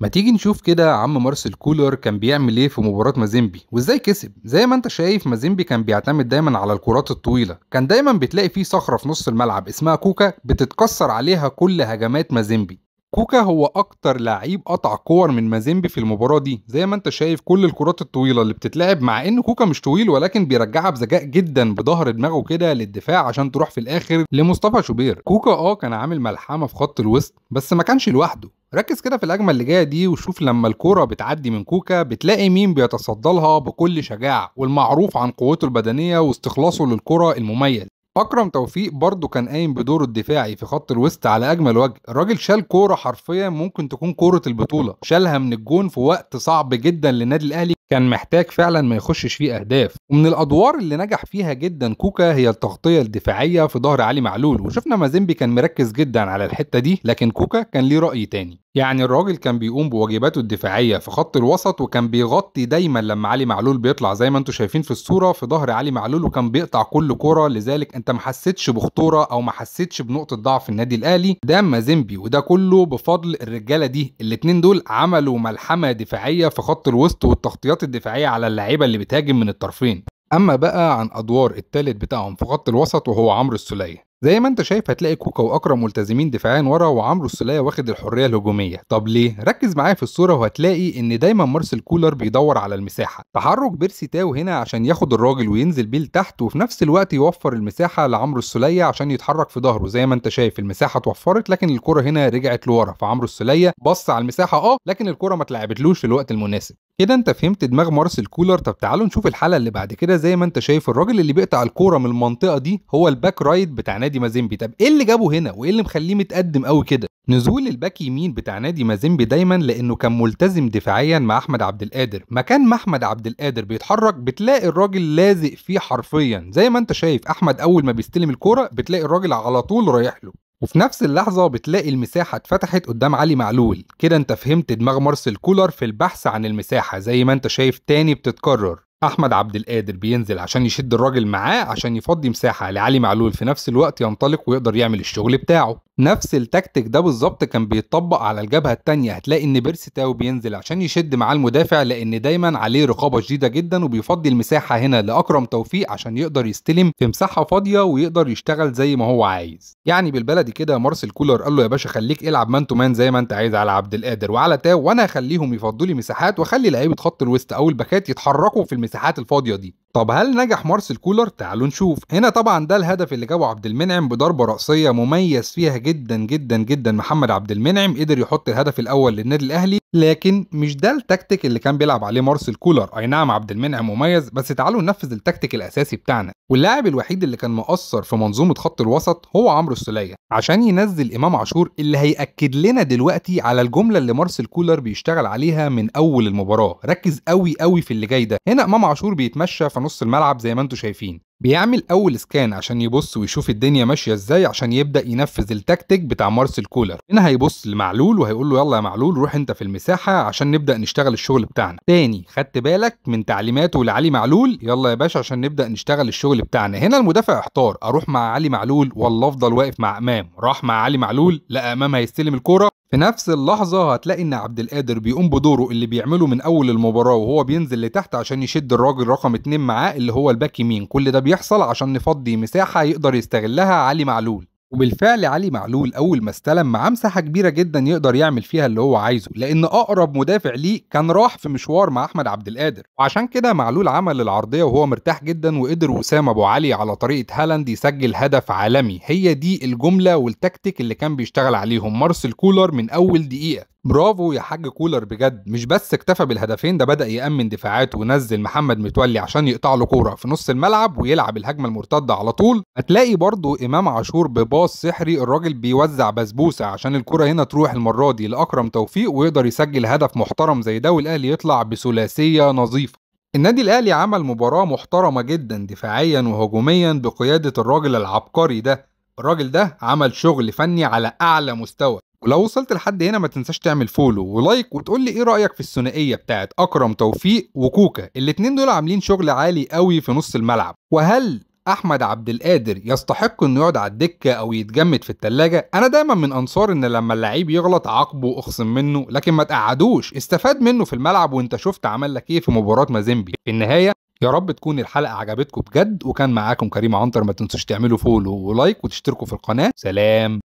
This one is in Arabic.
ما تيجي نشوف كده عم مارسيل كولر كان بيعمل ايه في مباراه مازيمبي وازاي كسب زي ما انت شايف مازيمبي كان بيعتمد دايما على الكرات الطويله كان دايما بتلاقي فيه صخره في نص الملعب اسمها كوكا بتتكسر عليها كل هجمات مازيمبي كوكا هو اكتر لعيب قطع كور من مازيمبي في المباراه دي زي ما انت شايف كل الكرات الطويله اللي بتتلعب مع ان كوكا مش طويل ولكن بيرجعها بذكاء جدا بظهر دماغه كده للدفاع عشان تروح في الاخر لمصطفى شوبير كوكا اه كان عامل ملحمه في خط الوسط بس ما كانش لوحده ركز كده في الهجمه اللي جايه دي وشوف لما الكوره بتعدي من كوكا بتلاقي مين بيتصدى لها بكل شجاعه والمعروف عن قوته البدنيه واستخلاصه للكره المميز اكرم توفيق برضه كان قايم بدوره الدفاعي في خط الوسط على اجمل وجه الراجل شال كوره حرفيا ممكن تكون كوره البطوله شالها من الجون في وقت صعب جدا للنادي الاهلي كان محتاج فعلا ما يخشش فيه اهداف ومن الادوار اللي نجح فيها جدا كوكا هي التغطيه الدفاعيه في ظهر علي معلول وشفنا مازيمبي كان مركز جدا على الحته دي لكن كوكا كان ليه راي تاني يعني الراجل كان بيقوم بواجباته الدفاعية في خط الوسط وكان بيغطي دايما لما علي معلول بيطلع زي ما انتم شايفين في الصورة في ظهر علي معلول وكان بيقطع كل كرة لذلك انت ما حسيتش بخطورة او ما حسيتش بنقطة ضعف النادي الاهلي ده مازيمبي وده كله بفضل الرجالة دي الاتنين دول عملوا ملحمة دفاعية في خط الوسط والتغطيات الدفاعية على اللعيبة اللي بتهاجم من الطرفين اما بقى عن ادوار التالت بتاعهم في خط الوسط وهو عمرو السوليه زي ما انت شايف هتلاقي كوكا واكرم ملتزمين دفاعيا ورا وعمرو السوليه واخد الحريه الهجوميه طب ليه ركز معايا في الصوره وهتلاقي ان دايما مارسيل كولر بيدور على المساحه تحرك بيرسي تاو هنا عشان ياخد الراجل وينزل بيه لتحت وفي نفس الوقت يوفر المساحه لعمرو السوليه عشان يتحرك في ظهره زي ما انت شايف المساحه اتوفرت لكن الكره هنا رجعت لورا فعمرو السوليه بص على المساحه اه لكن الكره ما اتلعبتلوش في الوقت المناسب كده انت فهمت دماغ مارسيل كولر طب تعالوا نشوف الحلقه اللي بعد كده زي ما انت شايف الراجل اللي بيقطع الكوره من المنطقه دي هو الباك رايت بتاع نادي مازيمبي طب ايه اللي جابه هنا وايه اللي مخليه متقدم قوي كده نزول الباك يمين بتاع نادي مازيمبي دايما لانه كان ملتزم دفاعيا مع احمد عبد القادر مكان ما احمد عبد القادر بيتحرك بتلاقي الراجل لازق فيه حرفيا زي ما انت شايف احمد اول ما بيستلم الكوره بتلاقي الراجل على طول رايح له وفي نفس اللحظة بتلاقي المساحة اتفتحت قدام علي معلول كده انت فهمت دماغ مارسيل كولر في البحث عن المساحة زي ما انت شايف تاني بتتكرر أحمد عبد القادر بينزل عشان يشد الراجل معاه عشان يفضي مساحة لعلي معلول في نفس الوقت ينطلق ويقدر يعمل الشغل بتاعه نفس التكتيك ده بالظبط كان بيتطبق على الجبهه الثانيه هتلاقي ان بيرسي تاو بينزل عشان يشد معاه المدافع لان دايما عليه رقابه شديده جدا وبيفضي المساحه هنا لاكرم توفيق عشان يقدر يستلم في مساحه فاضيه ويقدر يشتغل زي ما هو عايز يعني بالبلدي كده مارسيل كولر قال له يا باشا خليك العب مان تو مان زي ما انت عايز على عبد القادر وعلى تاو وانا هخليهم يفضوا لي مساحات واخلي لعيبه خط الوسط او الباكات يتحركوا في المساحات الفاضيه دي طب هل نجح مارسيل كولر؟ تعالوا نشوف هنا طبعا ده الهدف اللي جابه عبد المنعم بضربة رأسية مميز فيها جدا جدا جدا محمد عبد المنعم قدر يحط الهدف الأول للنادي الأهلي لكن مش ده التكتيك اللي كان بيلعب عليه مارسيل كولر اي نعم عبد المنعم مميز بس تعالوا ننفذ التكتيك الاساسي بتاعنا واللاعب الوحيد اللي كان مؤثر في منظومه خط الوسط هو عمرو السليه عشان ينزل امام عاشور اللي هياكد لنا دلوقتي على الجمله اللي مارسيل كولر بيشتغل عليها من اول المباراه ركز قوي قوي في اللي جاي ده هنا امام عاشور بيتمشى في نص الملعب زي ما انتم شايفين بيعمل اول سكان عشان يبص ويشوف الدنيا ماشيه ازاي عشان يبدا ينفذ التكتيك بتاع مارسل كولر هنا هيبص لمعلول وهيقول له يلا يا معلول روح انت في المساحه عشان نبدا نشتغل الشغل بتاعنا تاني خدت بالك من تعليماته لعلي معلول يلا يا باشا عشان نبدا نشتغل الشغل بتاعنا هنا المدافع احتار اروح مع علي معلول ولا افضل واقف مع امام راح مع علي معلول لا امام هيستلم الكوره في نفس اللحظة هتلاقي إن عبد القادر بيقوم بدوره اللي بيعمله من أول المباراة وهو بينزل لتحت عشان يشد الراجل رقم اتنين معاه اللي هو الباك يمين كل ده بيحصل عشان نفضي مساحة يقدر يستغلها علي معلول وبالفعل علي معلول اول ما استلم معاه مساحه كبيره جدا يقدر يعمل فيها اللي هو عايزه لان اقرب مدافع ليه كان راح في مشوار مع احمد عبد القادر وعشان كده معلول عمل العرضيه وهو مرتاح جدا وقدر وسام ابو علي على طريقه هالاند يسجل هدف عالمي هي دي الجمله والتكتيك اللي كان بيشتغل عليهم مارسيل كولر من اول دقيقه برافو يا حاج كولر بجد مش بس اكتفى بالهدفين ده بدأ يأمن دفاعاته ونزل محمد متولي عشان يقطع له كورة في نص الملعب ويلعب الهجمة المرتدة على طول هتلاقي برضه إمام عاشور بباص سحري الراجل بيوزع بسبوسة عشان الكوره هنا تروح المرة دي لأكرم توفيق ويقدر يسجل هدف محترم زي ده والأهلي يطلع بثلاثية نظيفة النادي الاهلي عمل مباراه محترمه جدا دفاعيا وهجوميا بقياده الراجل العبقري ده الراجل ده عمل شغل فني على اعلى مستوى ولو وصلت لحد هنا ما تنساش تعمل فولو ولايك وتقول لي ايه رايك في الثنائيه بتاعت اكرم توفيق وكوكا الاتنين دول عاملين شغل عالي قوي في نص الملعب وهل احمد عبد القادر يستحق انه يقعد على الدكه او يتجمد في الثلاجه انا دايما من انصار ان لما اللعيب يغلط عاقبه واخصم منه لكن ما تقعدوش استفاد منه في الملعب وانت شفت عمل لك ايه في مباراه مازيمبي في النهايه يا رب تكون الحلقه عجبتكم بجد وكان معاكم كريم عنتر ما تنسوش تعملوا فولو ولايك وتشتركوا في القناه سلام